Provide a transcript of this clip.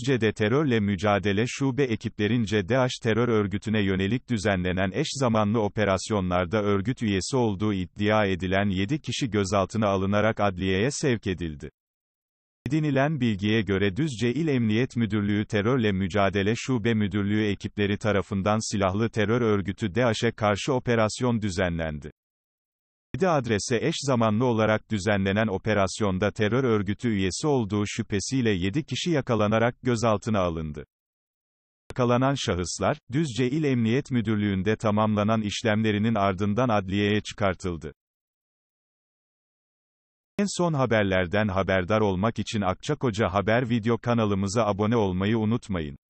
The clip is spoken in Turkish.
Düzce'de terörle mücadele şube ekiplerince DAEŞ terör örgütüne yönelik düzenlenen eş zamanlı operasyonlarda örgüt üyesi olduğu iddia edilen 7 kişi gözaltına alınarak adliyeye sevk edildi. Edinilen bilgiye göre Düzce İl Emniyet Müdürlüğü Terörle Mücadele Şube Müdürlüğü ekipleri tarafından silahlı terör örgütü DAEŞ'e karşı operasyon düzenlendi. 7 adrese eş zamanlı olarak düzenlenen operasyonda terör örgütü üyesi olduğu şüphesiyle 7 kişi yakalanarak gözaltına alındı. Yakalanan şahıslar, Düzce İl Emniyet Müdürlüğü'nde tamamlanan işlemlerinin ardından adliyeye çıkartıldı. En son haberlerden haberdar olmak için Akçakoca Haber video kanalımıza abone olmayı unutmayın.